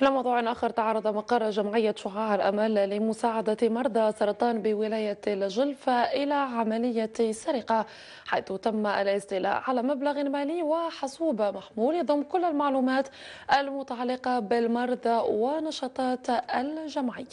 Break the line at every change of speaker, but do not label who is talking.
لموضوع آخر تعرض مقر جمعية شعاع الأمل لمساعدة مرضى سرطان بولاية الجلفة إلى عملية سرقة حيث تم الاستيلاء على مبلغ مالي وحاسوب محمول يضم كل المعلومات المتعلقة بالمرضى ونشاطات الجمعية